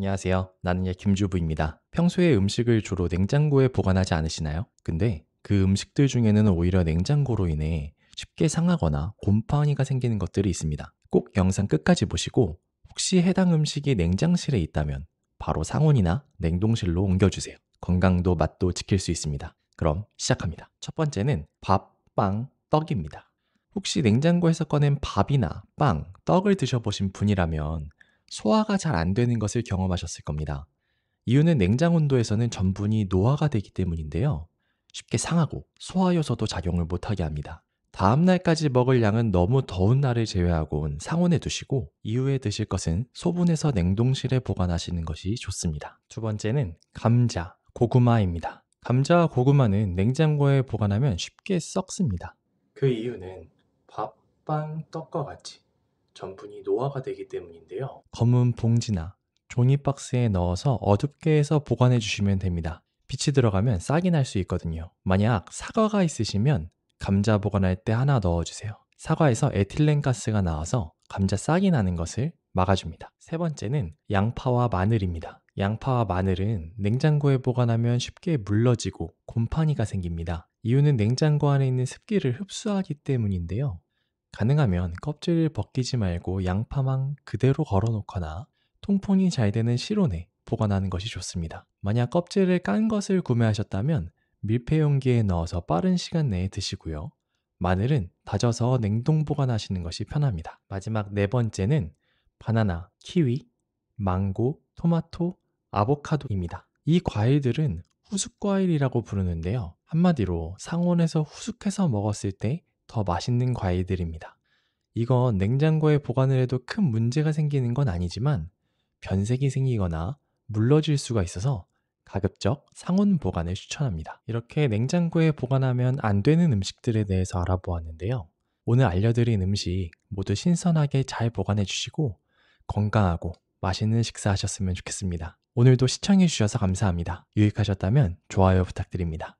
안녕하세요. 나는 야 김주부입니다. 평소에 음식을 주로 냉장고에 보관하지 않으시나요? 근데 그 음식들 중에는 오히려 냉장고로 인해 쉽게 상하거나 곰팡이가 생기는 것들이 있습니다. 꼭 영상 끝까지 보시고 혹시 해당 음식이 냉장실에 있다면 바로 상온이나 냉동실로 옮겨주세요. 건강도 맛도 지킬 수 있습니다. 그럼 시작합니다. 첫 번째는 밥, 빵, 떡입니다. 혹시 냉장고에서 꺼낸 밥이나 빵, 떡을 드셔보신 분이라면 소화가 잘 안 되는 것을 경험하셨을 겁니다. 이유는 냉장 온도에서는 전분이 노화가 되기 때문인데요. 쉽게 상하고 소화효소도 작용을 못하게 합니다. 다음날까지 먹을 양은 너무 더운 날을 제외하고는 상온에 두시고 이후에 드실 것은 소분해서 냉동실에 보관하시는 것이 좋습니다. 두 번째는 감자, 고구마입니다. 감자와 고구마는 냉장고에 보관하면 쉽게 썩습니다. 그 이유는 밥, 빵, 떡과 같이 전분이 노화가 되기 때문인데요. 검은 봉지나 종이박스에 넣어서 어둡게 해서 보관해 주시면 됩니다. 빛이 들어가면 싹이 날 수 있거든요. 만약 사과가 있으시면 감자 보관할 때 하나 넣어주세요. 사과에서 에틸렌 가스가 나와서 감자 싹이 나는 것을 막아줍니다. 세 번째는 양파와 마늘입니다. 양파와 마늘은 냉장고에 보관하면 쉽게 물러지고 곰팡이가 생깁니다. 이유는 냉장고 안에 있는 습기를 흡수하기 때문인데요. 가능하면 껍질을 벗기지 말고 양파망 그대로 걸어 놓거나 통풍이 잘 되는 실온에 보관하는 것이 좋습니다. 만약 껍질을 깐 것을 구매하셨다면 밀폐 용기에 넣어서 빠른 시간 내에 드시고요. 마늘은 다져서 냉동 보관하시는 것이 편합니다. 마지막 네 번째는 바나나, 키위, 망고, 토마토, 아보카도입니다. 이 과일들은 후숙과일이라고 부르는데요. 한마디로 상온에서 후숙해서 먹었을 때더 맛있는 과일들입니다. 이건 냉장고에 보관을 해도 큰 문제가 생기는 건 아니지만 변색이 생기거나 물러질 수가 있어서 가급적 상온 보관을 추천합니다. 이렇게 냉장고에 보관하면 안 되는 음식들에 대해서 알아보았는데요. 오늘 알려드린 음식 모두 신선하게 잘 보관해 주시고 건강하고 맛있는 식사하셨으면 좋겠습니다. 오늘도 시청해 주셔서 감사합니다. 유익하셨다면 좋아요 부탁드립니다.